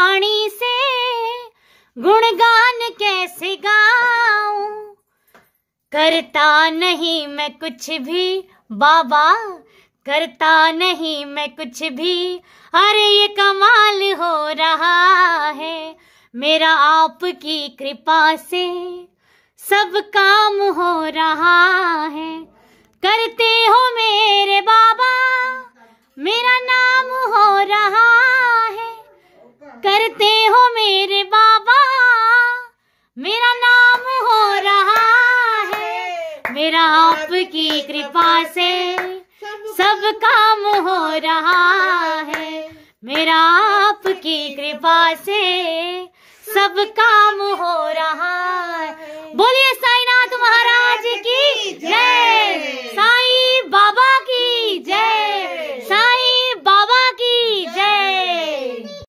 वाणी से गुणगान कैसे गाऊं करता नहीं मैं कुछ भी बाबा करता नहीं मैं कुछ भी अरे ये कमाल हो रहा है मेरा आपकी कृपा से सब काम हो रहा है करते करते हो मेरे बाबा मेरा नाम हो रहा है मेरा आपकी कृपा से सब काम हो रहा है मेरा आपकी कृपा से सब काम हो रहा है बोलिए साईं